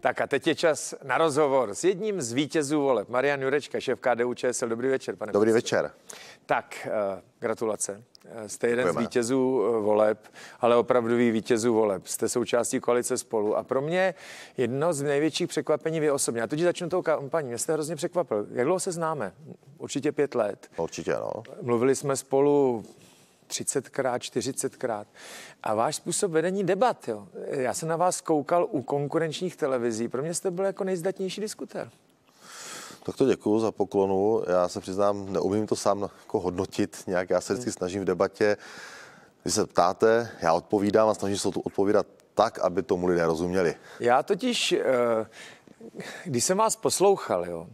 Tak a teď je čas na rozhovor s jedním z vítězů voleb. Marian Jurečka, šéf KDU ČSL. Dobrý večer, pane Dobrý představ. večer. Tak, eh, gratulace. Eh, jste jeden Děkujeme. z vítězů eh, voleb, ale opravdový vítězů voleb. Jste součástí koalice spolu. A pro mě jedno z největších překvapení vy osobně. A teď začnu tou kampaní. Mě jste hrozně překvapil. Jak dlouho se známe? Určitě pět let. Určitě, no. Mluvili jsme spolu 30krát, 40krát. A váš způsob vedení debat, jo. Já jsem na vás koukal u konkurenčních televizí. Pro mě jste byl jako nejzdatnější diskutér. Tak to děkuji za poklonu. Já se přiznám, neumím to sám jako hodnotit nějak. Já se vždycky hmm. snažím v debatě, když se ptáte, já odpovídám a snažím se to odpovídat tak, aby tomu lidé rozuměli. Já totiž, eh, když jsem vás poslouchal, jo,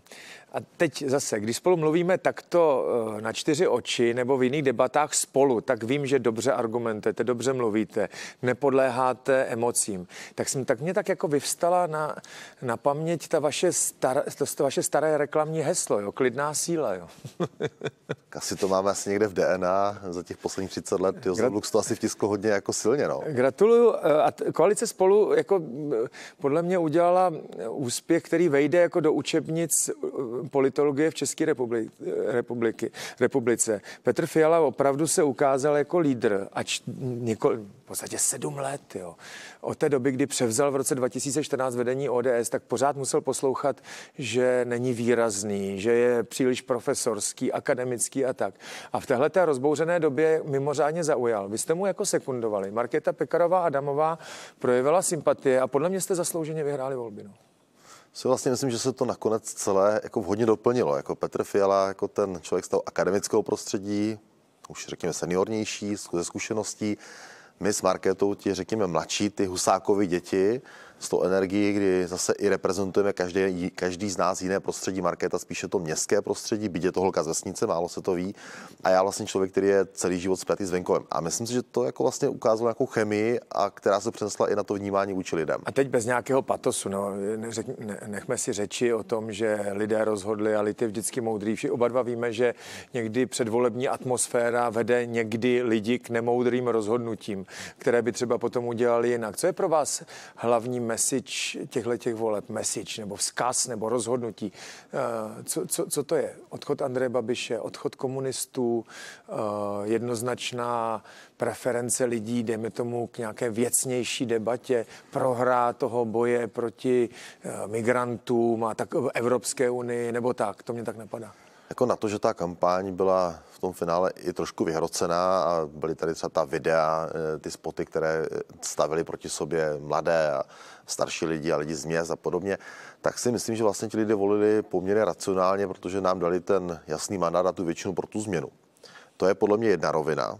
a teď zase, když spolu mluvíme takto eh, na čtyři oči nebo v jiných debatách spolu, tak vím, že dobře argumentujete, dobře mluvíte, nepodléháte emocím. Tak jsem tak mě tak jako vyvstala na, na paměť ta vaše, star, to, to vaše staré reklamní heslo, jo, klidná síla. Jo. asi to máme asi někde v DNA za těch posledních 30 let. Jo, Gratul- to asi vtisklo hodně jako silně. No. Gratuluju. Eh, a koalice spolu jako eh, podle mě udělala úspěch, který vejde jako do učebnic politologie v České republiky, republiky, republice. Petr Fiala opravdu se ukázal jako lídr, ač nikol, v podstatě sedm let. Jo. Od té doby, kdy převzal v roce 2014 vedení ODS, tak pořád musel poslouchat, že není výrazný, že je příliš profesorský, akademický a tak. A v téhle té rozbouřené době mimořádně zaujal. Vy jste mu jako sekundovali. Markéta Pekarová Adamová projevila sympatie a podle mě jste zaslouženě vyhráli volby. No si vlastně myslím, že se to nakonec celé jako vhodně doplnilo. Jako Petr Fiala, jako ten člověk z toho akademického prostředí, už řekněme seniornější, ze zkušeností, my s Markétou, ti řekněme mladší, ty husákovi děti, s tou energií, kdy zase i reprezentujeme každý, každý z nás jiné prostředí. Markéta spíše to městské prostředí, byť je to holka z vesnice, málo se to ví. A já vlastně člověk, který je celý život spjatý s venkovem. A myslím si, že to jako vlastně ukázalo nějakou chemii, a která se přenesla i na to vnímání vůči lidem. A teď bez nějakého patosu, no, neřek, ne, nechme si řeči o tom, že lidé rozhodli a lidé vždycky moudrý. Vši oba dva víme, že někdy předvolební atmosféra vede někdy lidi k nemoudrým rozhodnutím, které by třeba potom udělali jinak. Co je pro vás hlavním message těchto těch voleb, message nebo vzkaz nebo rozhodnutí? Eh, co, co, co to je? Odchod Andreje Babiše, odchod komunistů, eh, jednoznačná preference lidí, dejme tomu k nějaké věcnější debatě, prohra toho boje proti eh, migrantům a tak Evropské unii nebo tak, to mě tak napadá. Jako na to, že ta kampaň byla tom finále i trošku vyhrocená a byly tady třeba ta videa, eh, ty spoty, které eh, stavili proti sobě mladé a starší lidi a lidi z měst a podobně, tak si myslím, že vlastně ti lidé volili poměrně racionálně, protože nám dali ten jasný mandát a tu většinu pro tu změnu. To je podle mě jedna rovina.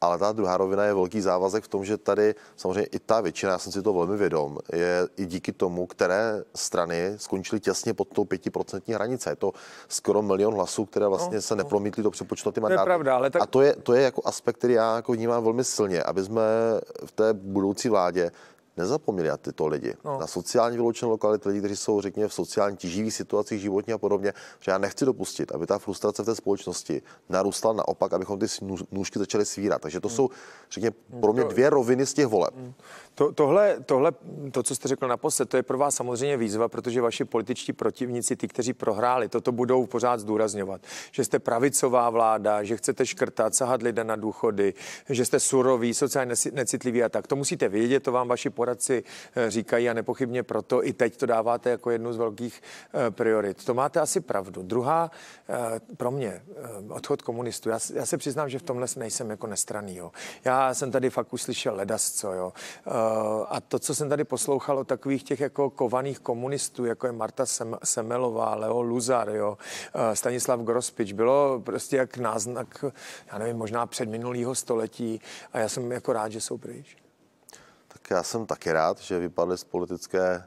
Ale ta druhá rovina je velký závazek v tom, že tady samozřejmě i ta většina, já jsem si to velmi vědom, je i díky tomu, které strany skončily těsně pod tou pětiprocentní hranice. Je to skoro milion hlasů, které vlastně no, se no. nepromítly do přepočtu ty mandáty. To je pravda, ale tak... A to je, to je jako aspekt, který já jako vnímám velmi silně, aby jsme v té budoucí vládě nezapomněli na tyto lidi, no. na sociálně vyloučené lokality, lidi, kteří jsou, řekněme, v sociálně tíživých situacích životně a podobně. Protože já nechci dopustit, aby ta frustrace v té společnosti narůstala naopak, abychom ty nůžky začaly svírat. Takže to hmm. jsou, řekněme, hmm, pro mě dvě roviny z těch voleb. Hmm. To, tohle, tohle, to, co jste řekl naposled, to je pro vás samozřejmě výzva, protože vaši političtí protivníci, ty, kteří prohráli, toto budou pořád zdůrazňovat. Že jste pravicová vláda, že chcete škrtat, sahat lidem na důchody, že jste suroví, sociálně necitliví a tak. To musíte vědět, to vám vaši poradci eh, říkají a nepochybně proto i teď to dáváte jako jednu z velkých eh, priorit. To máte asi pravdu. Druhá eh, pro mě odchod komunistů. Já, já se přiznám, že v tomhle nejsem jako nestraný. Jo. Já jsem tady fakt uslyšel ledasco. Jo. A to, co jsem tady poslouchal o takových těch jako kovaných komunistů, jako je Marta Sem, Semelová, Leo Luzar, jo, Stanislav Grospič, bylo prostě jak náznak, já nevím, možná před minulýho století a já jsem jako rád, že jsou pryč já jsem taky rád, že vypadly z politické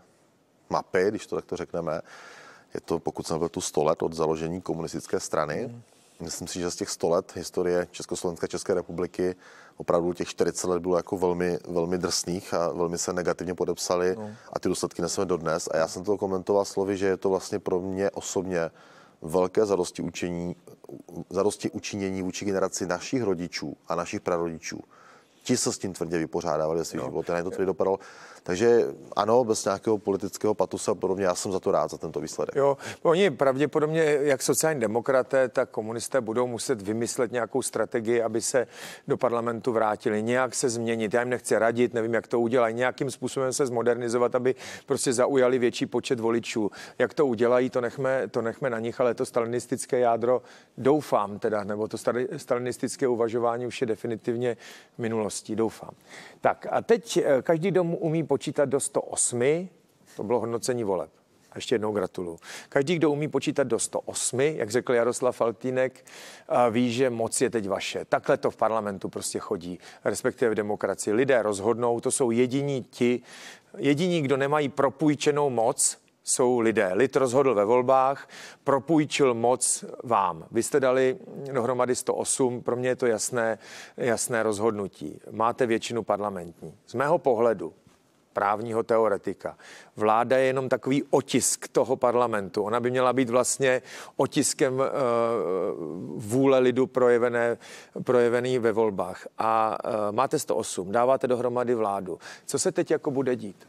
mapy, když to takto řekneme. Je to, pokud jsem byl tu 100 let od založení komunistické strany. Mm. Myslím si, že z těch 100 let historie Československé České republiky opravdu těch 40 let bylo jako velmi, velmi drsných a velmi se negativně podepsali no. a ty důsledky neseme dodnes. A já jsem to komentoval slovy, že je to vlastně pro mě osobně velké zadosti, učení, zadosti učinění vůči generaci našich rodičů a našich prarodičů, ti se s tím tvrdě vypořádávali ve svých no. životech. to tedy dopadalo. Takže ano, bez nějakého politického patusa a podobně, já jsem za to rád, za tento výsledek. Jo, oni pravděpodobně, jak sociální demokraté, tak komunisté budou muset vymyslet nějakou strategii, aby se do parlamentu vrátili, nějak se změnit. Já jim nechci radit, nevím, jak to udělají, nějakým způsobem se zmodernizovat, aby prostě zaujali větší počet voličů. Jak to udělají, to nechme, to nechme na nich, ale to stalinistické jádro doufám teda, nebo to stalinistické uvažování už je definitivně minulostí, doufám. Tak a teď eh, každý dom umí počítat do 108, to bylo hodnocení voleb. A ještě jednou gratuluju. Každý, kdo umí počítat do 108, jak řekl Jaroslav Faltínek, eh, ví, že moc je teď vaše. Takhle to v parlamentu prostě chodí, respektive v demokracii. Lidé rozhodnou, to jsou jediní ti, jediní, kdo nemají propůjčenou moc, jsou lidé. Lid rozhodl ve volbách, propůjčil moc vám. Vy jste dali dohromady 108, pro mě je to jasné, jasné rozhodnutí. Máte většinu parlamentní. Z mého pohledu právního teoretika. Vláda je jenom takový otisk toho parlamentu. Ona by měla být vlastně otiskem uh, vůle lidu projevené, projevený ve volbách. A uh, máte 108, dáváte dohromady vládu. Co se teď jako bude dít?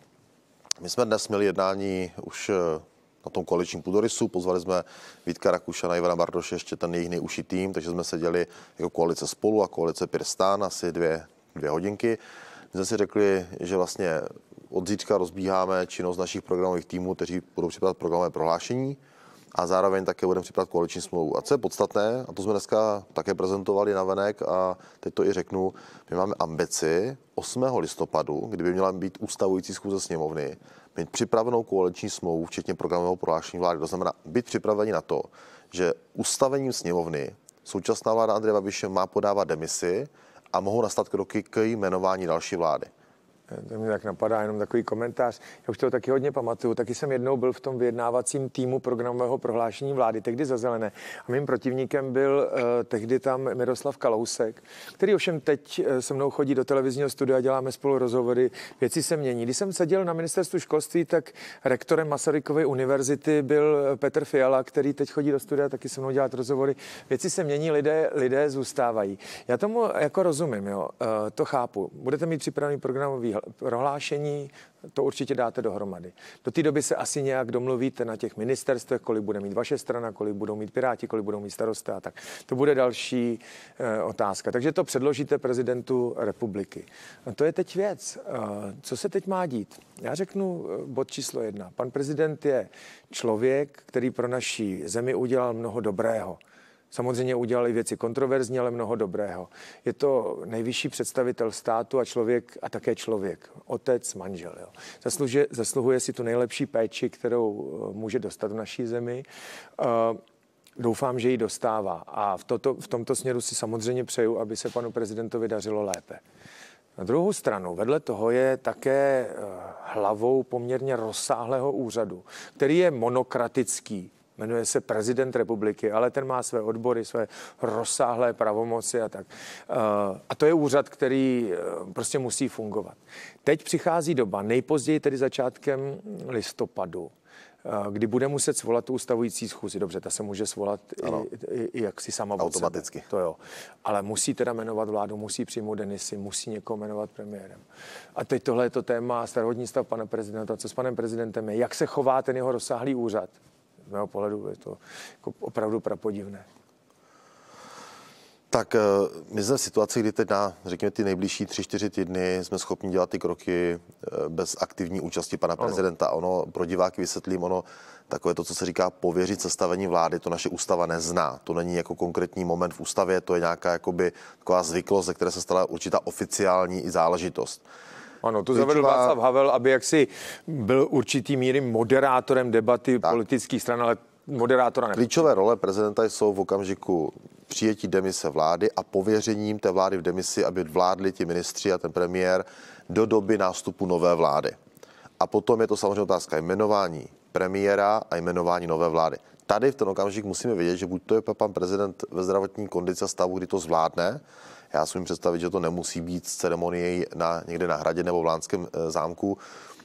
My jsme dnes měli jednání už eh, na tom koaličním půdorysu. Pozvali jsme Vítka Rakušana, Ivana Bardoše, ještě ten jejich nejužší tým, takže jsme seděli jako koalice spolu a koalice Pirstán asi dvě, dvě hodinky. My jsme si řekli, že vlastně od zítřka rozbíháme činnost našich programových týmů, kteří budou připravovat programové prohlášení a zároveň také budeme připravovat koaliční smlouvu. A co je podstatné, a to jsme dneska také prezentovali na venek a teď to i řeknu, my máme ambici 8. listopadu, kdyby měla být ústavující schůze sněmovny, mít připravenou koaliční smlouvu, včetně programového prohlášení vlády. To znamená být připraveni na to, že ustavením sněmovny současná vláda Andreje Babiše má podávat demisi a mohou nastat kroky k jmenování další vlády to mě tak napadá, jenom takový komentář. Já už to taky hodně pamatuju. Taky jsem jednou byl v tom vyjednávacím týmu programového prohlášení vlády, tehdy za zelené. A mým protivníkem byl uh, tehdy tam Miroslav Kalousek, který ovšem teď eh, se mnou chodí do televizního studia, děláme spolu rozhovory, věci se mění. Když jsem seděl na ministerstvu školství, tak rektorem Masarykovy univerzity byl eh, Petr Fiala, který teď chodí do studia, taky se mnou dělat rozhovory. Věci se mění, lidé, lidé zůstávají. Já tomu jako rozumím, jo, uh, to chápu. Budete mít připravený programový prohlášení, to určitě dáte dohromady. Do té doby se asi nějak domluvíte na těch ministerstvech, kolik bude mít vaše strana, kolik budou mít Piráti, kolik budou mít starosté a tak. To bude další e, otázka. Takže to předložíte prezidentu republiky. A to je teď věc. E, co se teď má dít? Já řeknu eh, bod číslo jedna. Pan prezident je člověk, který pro naší zemi udělal mnoho dobrého. Samozřejmě udělali věci kontroverzní, ale mnoho dobrého. Je to nejvyšší představitel státu a člověk a také člověk, otec, manžel. Jo. Zasluže, zasluhuje si tu nejlepší péči, kterou eh, může dostat v naší zemi. Eh, doufám, že ji dostává. A v, toto, v tomto směru si samozřejmě přeju, aby se panu prezidentovi dařilo lépe. Na druhou stranu, vedle toho je také eh, hlavou poměrně rozsáhlého úřadu, který je monokratický Jmenuje se prezident republiky, ale ten má své odbory, své rozsáhlé pravomoci a tak. Eh, a to je úřad, který eh, prostě musí fungovat. Teď přichází doba, nejpozději tedy začátkem listopadu, eh, kdy bude muset svolat tu ustavující schůzi. Dobře, ta se může svolat ano. i, i, i jak si sama Automaticky. To jo. Ale musí teda jmenovat vládu, musí přijmout Denisy, musí někoho jmenovat premiérem. A teď tohle je to téma starodní stav pana prezidenta. Co s panem prezidentem je? Jak se chová ten jeho rozsáhlý úřad? mého pohledu je to jako opravdu prapodivné. Tak eh, my jsme v situaci, kdy teď na, řekněme, ty nejbližší tři čtyři týdny jsme schopni dělat ty kroky eh, bez aktivní účasti pana prezidenta. Ono, ono pro diváky vysvětlím, ono takové to, co se říká pověřit sestavení vlády, to naše ústava nezná. To není jako konkrétní moment v ústavě, to je nějaká jakoby, taková zvyklost, ze které se stala určitá oficiální záležitost. Ano, to zavedl Václav Havel, aby jaksi byl určitý míry moderátorem debaty tak. politických stran, ale moderátora ne. Klíčové role prezidenta jsou v okamžiku přijetí demise vlády a pověřením té vlády v demisi, aby vládli ti ministři a ten premiér do doby nástupu nové vlády. A potom je to samozřejmě otázka jmenování premiéra a jmenování nové vlády. Tady v ten okamžik musíme vědět, že buď to je pan prezident ve zdravotní kondici a stavu, kdy to zvládne, já si můžu představit, že to nemusí být s ceremonií na, někde na hradě nebo v Lánském eh, zámku.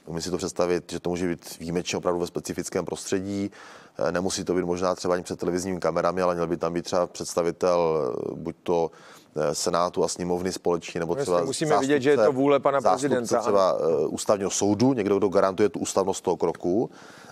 Umím si to představit, že to může být výjimečně opravdu ve specifickém prostředí. Eh, nemusí to být možná třeba ani před televizními kamerami, ale měl by tam být třeba představitel eh, buď to Senátu a sněmovny společně, nebo třeba musíme zástupce, vidět, že je to vůle pana prezidenta. třeba ústavního soudu, někdo, kdo garantuje tu ústavnost toho kroku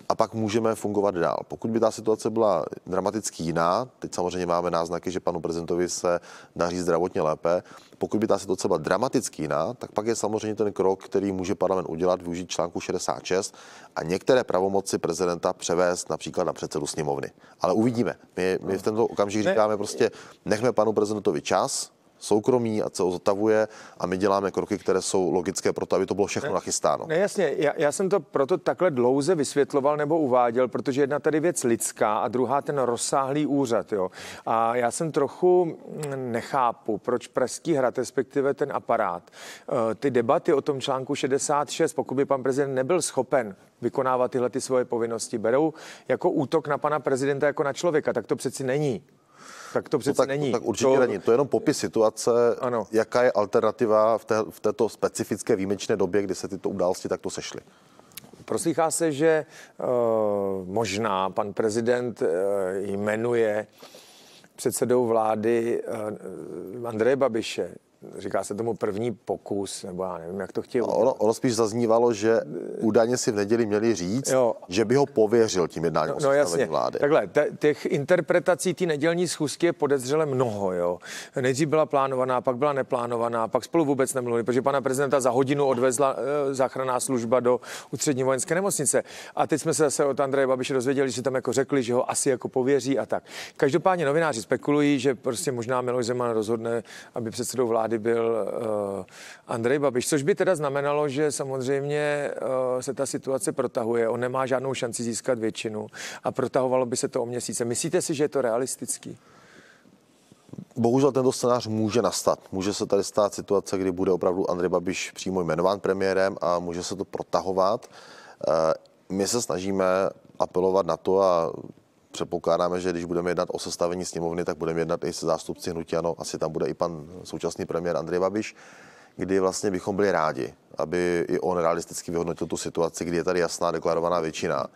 a pak můžeme fungovat dál. Pokud by ta situace byla dramaticky jiná, teď samozřejmě máme náznaky, že panu prezidentovi se daří zdravotně lépe, pokud by ta situace byla dramaticky jiná, tak pak je samozřejmě ten krok, který může parlament udělat, využít článku 66 a některé pravomoci prezidenta převést například na předsedu sněmovny. Ale uvidíme. My, my v tento okamžik říkáme prostě, nechme panu prezidentovi čas, soukromí a se zotavuje a my děláme kroky, které jsou logické pro to, aby to bylo všechno ne, nachystáno. Ne, jasně, já, já jsem to proto takhle dlouze vysvětloval nebo uváděl, protože jedna tady věc lidská a druhá ten rozsáhlý úřad. Jo. A já jsem trochu mm, nechápu, proč Pražský hrad, respektive ten aparát, eh, ty debaty o tom článku 66, pokud by pan prezident nebyl schopen vykonávat tyhle ty svoje povinnosti, berou jako útok na pana prezidenta jako na člověka, tak to přeci není tak to přece no tak, není. Tak určitě to... není. To je jenom popis situace, ano. jaká je alternativa v, té, v této specifické výjimečné době, kdy se tyto události takto sešly. Proslýchá se, že uh, možná pan prezident uh, jmenuje předsedou vlády uh, Andreje Babiše, říká se tomu první pokus, nebo já nevím, jak to chtěl. No, ono, ono spíš zaznívalo, že údajně si v neděli měli říct, jo. že by ho pověřil tím jednáním no, o no, jasně. vlády. Takhle, te, těch interpretací té nedělní schůzky je podezřele mnoho. Jo. Nejdřív byla plánovaná, pak byla neplánovaná, pak spolu vůbec nemluvili, protože pana prezidenta za hodinu odvezla e, záchranná služba do ústřední vojenské nemocnice. A teď jsme se zase od Andreje Babiše dozvěděli, že tam jako řekli, že ho asi jako pověří a tak. Každopádně novináři spekulují, že prostě možná Miloš Zeman rozhodne, aby předsedou vlády tady byl eh, Andrej Babiš, což by teda znamenalo, že samozřejmě eh, se ta situace protahuje. On nemá žádnou šanci získat většinu a protahovalo by se to o měsíce. Myslíte si, že je to realistický? Bohužel tento scénář může nastat. Může se tady stát situace, kdy bude opravdu Andrej Babiš přímo jmenován premiérem a může se to protahovat. Eh, my se snažíme apelovat na to a předpokládáme, že když budeme jednat o sestavení sněmovny, tak budeme jednat i se zástupci hnutí. Ano, asi tam bude i pan současný premiér Andrej Babiš kdy vlastně bychom byli rádi, aby i on realisticky vyhodnotil tu situaci, kdy je tady jasná deklarovaná většina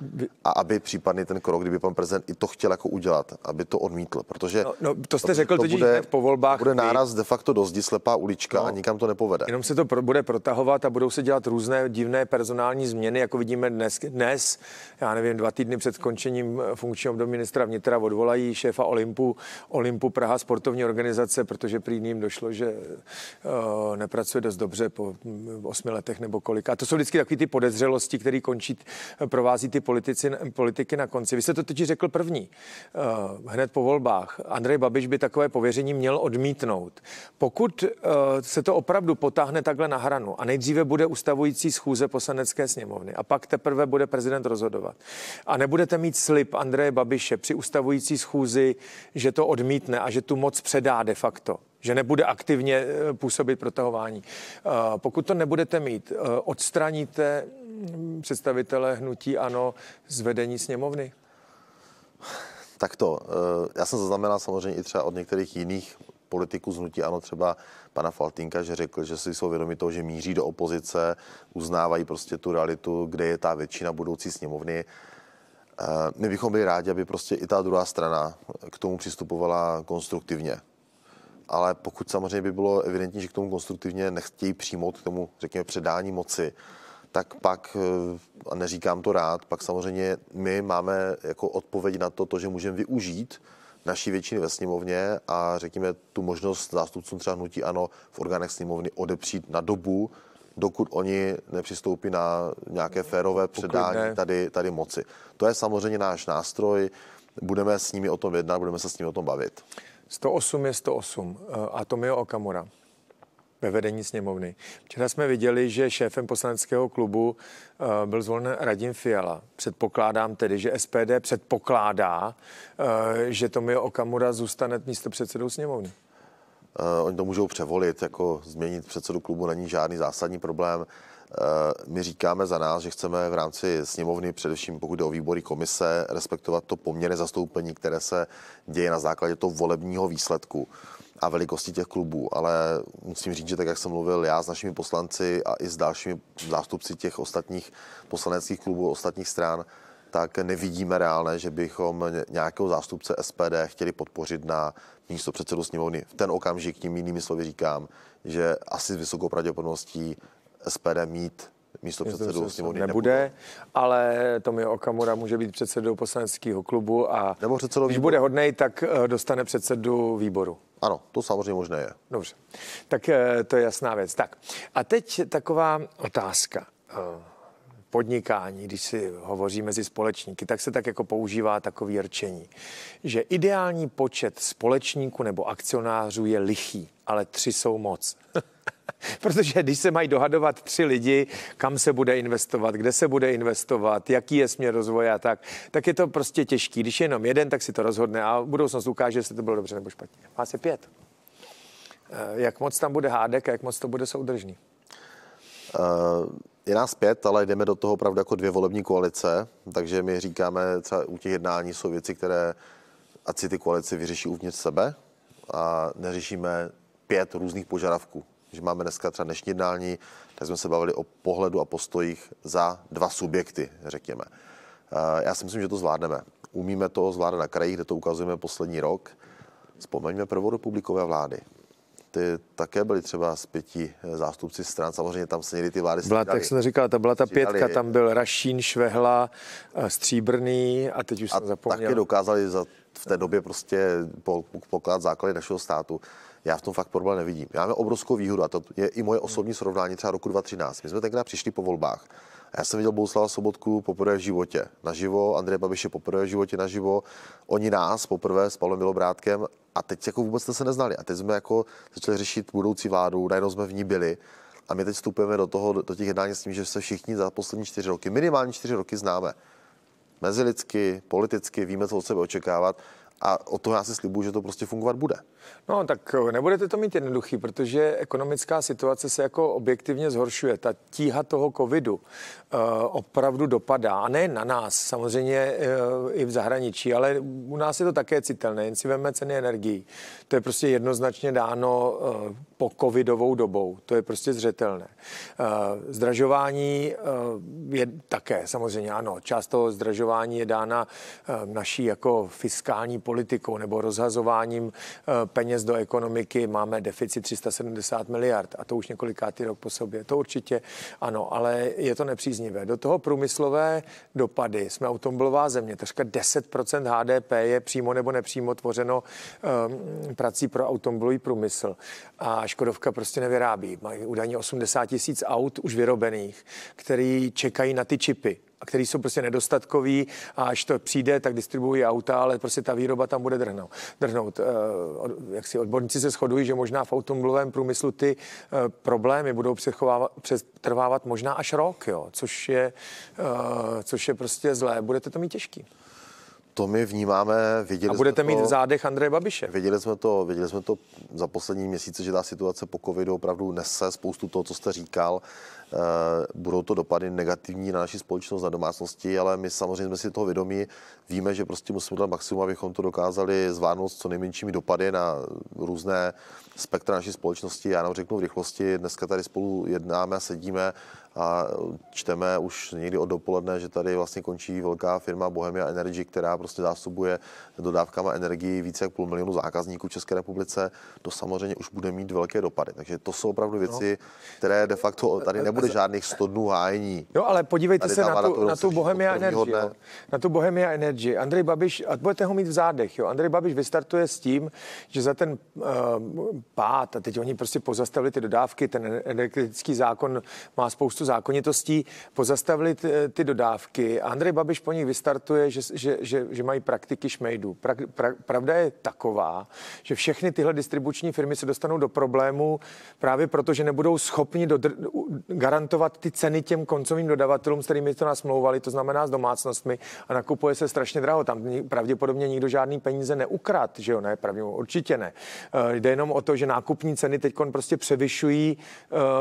a aby případný ten krok, kdyby pan prezident i to chtěl jako udělat, aby to odmítl, protože no, no, to jste řekl to bude, po volbách. Bude náraz de facto do zdi slepá ulička no, a nikam to nepovede. Jenom se to pro, bude protahovat a budou se dělat různé divné personální změny, jako vidíme dnes. dnes já nevím, dva týdny před skončením eh, funkčního do ministra vnitra odvolají šéfa Olympu, Olympu Praha sportovní organizace, protože prý ním došlo, že uh, pracuje dost dobře po mm, osmi letech nebo kolika. A to jsou vždycky takové ty podezřelosti, které končí, eh, provází ty politici, politiky na konci. Vy jste to totiž řekl první, eh, hned po volbách. Andrej Babiš by takové pověření měl odmítnout. Pokud eh, se to opravdu potáhne takhle na hranu a nejdříve bude ustavující schůze poslanecké sněmovny a pak teprve bude prezident rozhodovat a nebudete mít slib Andreje Babiše při ustavující schůzi, že to odmítne a že tu moc předá de facto, že nebude aktivně eh, působit protahování. Eh, pokud to nebudete mít, eh, odstraníte hm, představitele hnutí ANO z vedení sněmovny? Tak to, já jsem zaznamenal samozřejmě i třeba od některých jiných politiků z hnutí ANO, třeba pana Faltinka, že řekl, že si jsou vědomi toho, že míří do opozice, uznávají prostě tu realitu, kde je ta většina budoucí sněmovny. My bychom byli rádi, aby prostě i ta druhá strana k tomu přistupovala konstruktivně ale pokud samozřejmě by bylo evidentní, že k tomu konstruktivně nechtějí přijmout, k tomu, řekněme, předání moci, tak pak, eh, a neříkám to rád, pak samozřejmě my máme jako odpověď na to, to že můžeme využít naší většiny ve sněmovně a řekněme tu možnost zástupcům třeba hnutí ano v orgánech sněmovny odepřít na dobu, dokud oni nepřistoupí na nějaké férové předání tady, tady moci. To je samozřejmě náš nástroj, budeme s nimi o tom jednat, budeme se s nimi o tom bavit. 108 je 108 eh, a to je Okamura ve vedení sněmovny. Včera jsme viděli, že šéfem poslaneckého klubu eh, byl zvolen Radim Fiala. Předpokládám tedy, že SPD předpokládá, eh, že Tomio Okamura zůstane místo předsedou sněmovny. Oni to můžou převolit, jako změnit předsedu klubu není žádný zásadní problém. Eh, my říkáme za nás, že chceme v rámci sněmovny, především pokud jde o výbory komise, respektovat to poměrné zastoupení, které se děje na základě toho volebního výsledku a velikosti těch klubů, ale musím říct, že tak, jak jsem mluvil já s našimi poslanci a i s dalšími zástupci těch ostatních poslaneckých klubů, ostatních stran, tak nevidíme reálné, že bychom nějakého zástupce SPD chtěli podpořit na místo předsedu sněmovny. V ten okamžik tím jinými slovy říkám, že asi s vysokou pravděpodobností SPD mít místo předsedu sněmovny nebude, nebude, ale tomi Okamura může být předsedou poslaneckého klubu a Nebo předsedou když výboru. bude hodnej, tak eh, dostane předsedu výboru. Ano, to samozřejmě možné je. Dobře, tak eh, to je jasná věc. Tak a teď taková otázka eh, podnikání, když si hovoří mezi společníky, tak se tak jako používá takový rčení, že ideální počet společníků nebo akcionářů je lichý, ale tři jsou moc. Protože když se mají dohadovat tři lidi, kam se bude investovat, kde se bude investovat, jaký je směr rozvoje a tak, tak je to prostě těžký. Když je jenom jeden, tak si to rozhodne a budoucnost ukáže, jestli to bylo dobře nebo špatně. Má se pět. Eh, jak moc tam bude hádek a jak moc to bude soudržný? Uh... Je nás pět, ale jdeme do toho opravdu jako dvě volební koalice, takže my říkáme, třeba u těch jednání jsou věci, které ať si ty koalice vyřeší uvnitř sebe a neřešíme pět různých požadavků když máme dneska třeba dnešní jednání, tak jsme se bavili o pohledu a postojích za dva subjekty, řekněme. Eh, já si myslím, že to zvládneme. Umíme to zvládat na krajích, kde to ukazujeme poslední rok. Vzpomeňme prvorepublikové vlády. Ty také byly třeba z pěti eh, zástupci stran, samozřejmě tam se někdy ty vlády Byla, střídali. tak jsem říkal, ta byla ta střídali. pětka, tam byl Rašín, Švehla, eh, Stříbrný a teď už a jsem zapomněl. Taky dokázali za, v té době prostě poklad základy našeho státu. Já v tom fakt problém nevidím. Já mám obrovskou výhodu a to je i moje osobní srovnání třeba roku 2013. My jsme tenkrát přišli po volbách. Já jsem viděl Bouslava Sobotku poprvé v životě naživo, Andrej Babiše poprvé v životě naživo, oni nás poprvé s Pavlem Bělobrátkem a teď jako vůbec jste se neznali. A teď jsme jako začali řešit budoucí vládu, najednou jsme v ní byli. A my teď vstupujeme do, toho, do těch jednání s tím, že se všichni za poslední čtyři roky, minimálně čtyři roky známe. Mezilidsky, politicky, víme, co od sebe očekávat a o to já si slibuju, že to prostě fungovat bude. No tak eh, nebudete to mít jednoduchý, protože ekonomická situace se jako objektivně zhoršuje. Ta tíha toho covidu uh, opravdu dopadá a ne na nás, samozřejmě uh, i v zahraničí, ale u nás je to také citelné, jen si veme ceny energií. To je prostě jednoznačně dáno uh, po covidovou dobou. To je prostě zřetelné. Eh, zdražování eh, je také samozřejmě ano. Část toho zdražování je dána eh, naší jako fiskální politikou nebo rozhazováním peněz do ekonomiky. Máme deficit 370 miliard a to už několikátý rok po sobě. To určitě ano, ale je to nepříznivé. Do toho průmyslové dopady. Jsme automobilová země. Takřka 10% HDP je přímo nebo nepřímo tvořeno prací pro automobilový průmysl. A Škodovka prostě nevyrábí. Mají údajně 80 tisíc aut už vyrobených, který čekají na ty čipy a který jsou prostě nedostatkový a až to přijde, tak distribuují auta, ale prostě ta výroba tam bude drhnout. drhnout. Eh, jak si odborníci se shodují, že možná v automobilovém průmyslu ty eh, problémy budou přetrvávat možná až rok, jo, což, je, eh, což je prostě zlé. Budete to mít těžký. To my vnímáme, viděli A budete mít to, v zádech Andreje Babiše. Viděli jsme, to, viděli jsme to za poslední měsíce, že ta situace po covidu opravdu nese spoustu toho, co jste říkal. E, budou to dopady negativní na naši společnost, na domácnosti, ale my samozřejmě jsme si toho vědomí. Víme, že prostě musíme dát maximum, abychom to dokázali zvládnout s co nejmenšími dopady na různé spektra naší společnosti. Já nám řeknu v rychlosti, dneska tady spolu jednáme a sedíme a čteme už někdy od dopoledne, že tady vlastně končí velká firma Bohemia Energy, která prostě zásobuje dodávkama energii více jak půl milionu zákazníků v České republice. To samozřejmě už bude mít velké dopady. Takže to jsou opravdu no. věci, no. které de facto tady nebude žádných 100 dnů hájení. Jo, ale podívejte tady se na tu, na tu Bohemia Energy. Jo. Na tu Bohemia Energy. Andrej Babiš, a budete ho mít v zádech, jo. Andrej Babiš vystartuje s tím, že za ten uh, pád, a teď oni prostě pozastavili ty dodávky, ten energetický zákon má spoustu spoustu zákonitostí, pozastavili ty, ty dodávky a Andrej Babiš po nich vystartuje, že, že, že, že mají praktiky šmejdu. Pra, pra, pravda je taková, že všechny tyhle distribuční firmy se dostanou do problému právě proto, že nebudou schopni dodr- garantovat ty ceny těm koncovým dodavatelům, s kterými to nasmlouvali, to znamená s domácnostmi a nakupuje se strašně draho. Tam pravděpodobně nikdo žádný peníze neukrad, že jo, ne, pravděpodobně, určitě ne. Eh, jde jenom o to, že nákupní ceny teď prostě převyšují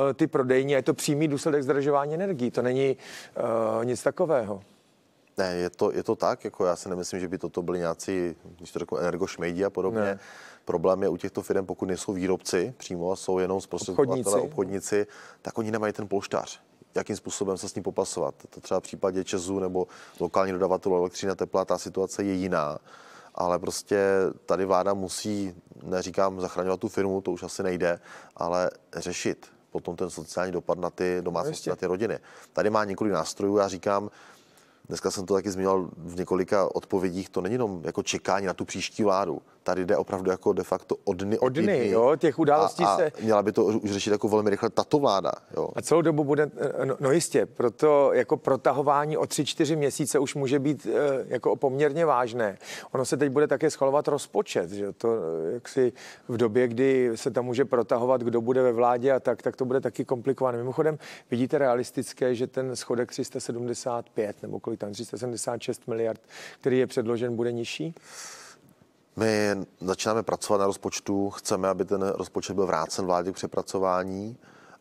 eh, ty prodejní a je to přímý důsledek zdražování energií. To není uh, nic takového. Ne, je to, je to tak, jako já si nemyslím, že by toto byly nějací, když to řeknu, energošmejdi a podobně. Ne. Problém je u těchto firm, pokud nejsou výrobci přímo a jsou jenom zprostředkovatelé, obchodníci. obchodníci, tak oni nemají ten polštář jakým způsobem se s ním popasovat. To třeba v případě Česu nebo lokální dodavatelů elektřiny a tepla, ta situace je jiná. Ale prostě tady vláda musí, neříkám zachraňovat tu firmu, to už asi nejde, ale řešit potom ten sociální dopad na ty domácnosti, no, na ty rodiny. Tady má několik nástrojů, já říkám, Dneska jsem to taky zmínil v několika odpovědích, to není jenom jako čekání na tu příští vládu. Tady jde opravdu jako de facto o dny. O dny, dny. jo, těch událostí a, a se. Měla by to už řešit jako velmi rychle tato vláda. Jo. A celou dobu bude, eh, no, no jistě, proto jako protahování o tři čtyři měsíce už může být eh, jako poměrně vážné. Ono se teď bude také schvalovat rozpočet, že to eh, jaksi v době, kdy se tam může protahovat, kdo bude ve vládě a tak, tak to bude taky komplikované. Mimochodem, vidíte realistické, že ten schodek 375 nebo kolik tam 376 miliard, který je předložen, bude nižší? My začínáme pracovat na rozpočtu, chceme, aby ten rozpočet byl vrácen vládě k přepracování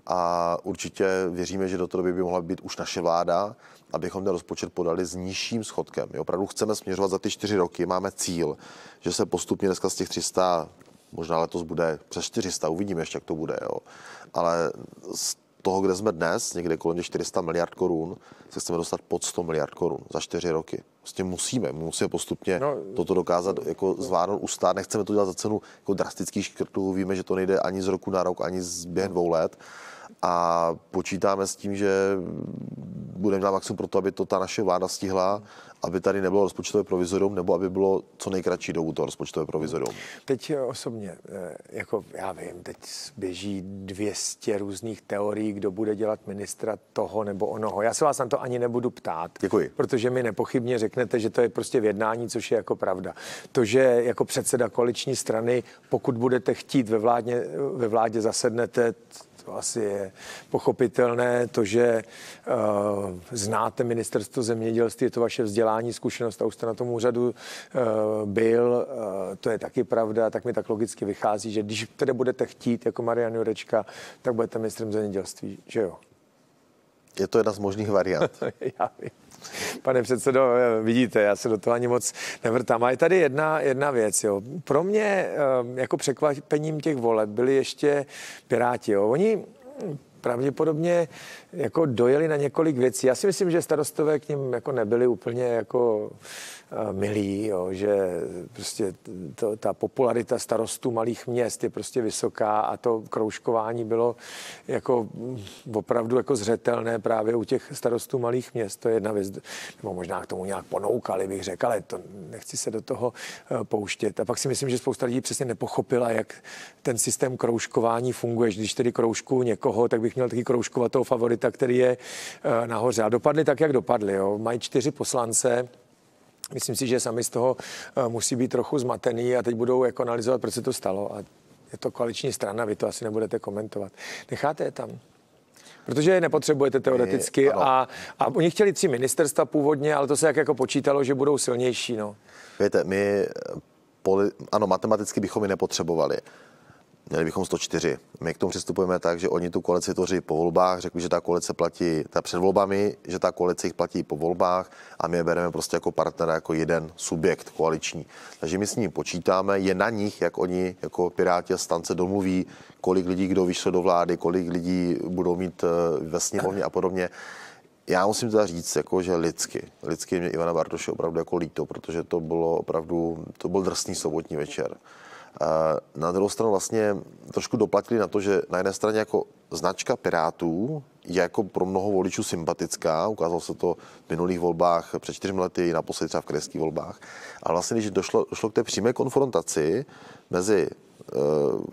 a určitě věříme, že do té doby by mohla být už naše vláda, abychom ten rozpočet podali s nižším schodkem. My opravdu chceme směřovat za ty čtyři roky, máme cíl, že se postupně dneska z těch 300, možná letos bude přes 400, uvidíme ještě, jak to bude, jo. ale z toho, kde jsme dnes, někde kolem 400 miliard korun, se chceme dostat pod 100 miliard korun za čtyři roky prostě musíme, musíme postupně no, toto dokázat no, jako no. zvládnout, ustát. Nechceme to dělat za cenu jako drastických škrtů, víme, že to nejde ani z roku na rok, ani z během dvou let a počítáme s tím, že budeme dělat maximum pro to, aby to ta naše vláda stihla, aby tady nebylo rozpočtové provizorium, nebo aby bylo co nejkratší dobu to rozpočtové provizorium. Teď eh, osobně, eh, jako já vím, teď běží 200 různých teorií, kdo bude dělat ministra toho nebo onoho. Já se vás na to ani nebudu ptát. Děkuji. Protože mi nepochybně řeknete, že to je prostě v jednání, což je jako pravda. To, že jako předseda koaliční strany, pokud budete chtít ve, vládě, ve vládě zasednete, asi je pochopitelné to, že uh, znáte ministerstvo zemědělství, je to vaše vzdělání, zkušenost a už jste na tom úřadu uh, byl, uh, to je taky pravda, tak mi tak logicky vychází, že když tedy budete chtít jako Marian Jurečka, tak budete ministrem zemědělství, že jo? Je to jedna z možných variant. Já vím. Pane předsedo, vidíte, já se do toho ani moc nevrtám. A je tady jedna, jedna věc. Jo. Pro mě eh, jako překvapením těch voleb byli ještě Piráti. Jo. Oni pravděpodobně jako dojeli na několik věcí. Já si myslím, že starostové k ním jako nebyli úplně jako eh, milí, jo, že prostě to, ta popularita starostů malých měst je prostě vysoká a to kroužkování bylo jako mm, opravdu jako zřetelné právě u těch starostů malých měst. To je jedna věc, nebo možná k tomu nějak ponoukali, bych řekl, ale to nechci se do toho eh, pouštět. A pak si myslím, že spousta lidí přesně nepochopila, jak ten systém kroužkování funguje. Když tedy kroužku někoho, tak bych měl taky kroužkovatou favorita, který je eh, nahoře. A dopadli tak, jak dopadli. Jo. Mají čtyři poslance, Myslím si, že sami z toho eh, musí být trochu zmatený a teď budou jako analyzovat, proč se to stalo. A je to koaliční strana, vy to asi nebudete komentovat. Necháte je tam. Protože je nepotřebujete teoreticky je, eh, a, a oni chtěli tři ministerstva původně, ale to se jak jako počítalo, že budou silnější. No. Víte, my poli, ano, matematicky bychom ji nepotřebovali, Měli bychom 104. My k tomu přistupujeme tak, že oni tu koalici tvoří po volbách, řekli, že ta koalice platí ta před volbami, že ta koalice jich platí po volbách a my je bereme prostě jako partnera, jako jeden subjekt koaliční. Takže my s ním počítáme, je na nich, jak oni jako Piráti a stance domluví, kolik lidí kdo vyšlo do vlády, kolik lidí budou mít eh, ve sněmovně a podobně já musím teda říct, jako, že lidsky, lidsky mě Ivana Bartoše opravdu jako líto, protože to bylo opravdu, to byl drsný sobotní večer. Na druhou stranu vlastně trošku doplatili na to, že na jedné straně jako značka Pirátů je jako pro mnoho voličů sympatická, ukázalo se to v minulých volbách před čtyřmi lety, naposledy třeba v krajských volbách. ale vlastně, když došlo, došlo k té přímé konfrontaci mezi uh,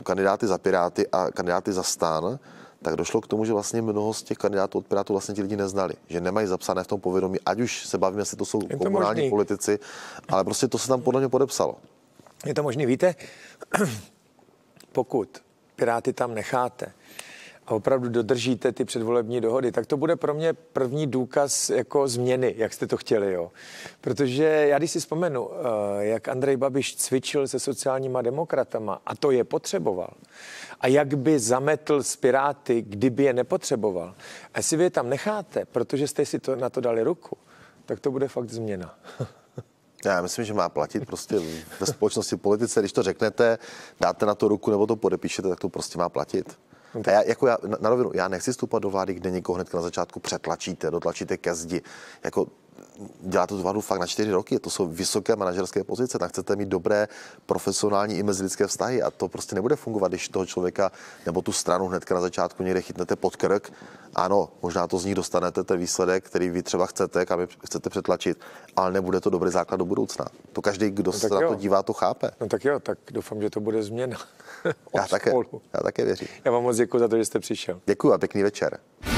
kandidáty za Piráty a kandidáty za stan, tak došlo k tomu, že vlastně mnoho z těch kandidátů od Pirátů vlastně ti lidi neznali, že nemají zapsané v tom povědomí, ať už se bavíme, jestli to jsou to komunální možný. politici, ale prostě to se tam podle mě podepsalo. Je to možný, víte, pokud Piráty tam necháte a opravdu dodržíte ty předvolební dohody, tak to bude pro mě první důkaz jako změny, jak jste to chtěli, jo. Protože já když si vzpomenu, eh, jak Andrej Babiš cvičil se sociálníma demokratama a to je potřeboval, a jak by zametl z Piráty, kdyby je nepotřeboval, a jestli vy je tam necháte, protože jste si to na to dali ruku, tak to bude fakt změna. Já myslím, že má platit prostě ve společnosti politice. Když to řeknete, dáte na to ruku nebo to podepíšete, tak to prostě má platit. A já, jako já, na, na rovinu, já nechci stoupat do vlády, kde někoho hned na začátku přetlačíte, dotlačíte ke zdi. Jako dělá tu zvládnu fakt na čtyři roky. To jsou vysoké manažerské pozice. Tak chcete mít dobré profesionální i mezilidské vztahy a to prostě nebude fungovat, když toho člověka nebo tu stranu hnedka na začátku někde chytnete pod krk. Ano, možná to z nich dostanete ten výsledek, který vy třeba chcete, kam chcete přetlačit, ale nebude to dobrý základ do budoucna. To každý, kdo no se na to dívá, to chápe. No tak jo, tak doufám, že to bude změna. já, také, já také věřím. Já vám moc děkuji za to, že jste přišel. Děkuji a pěkný večer.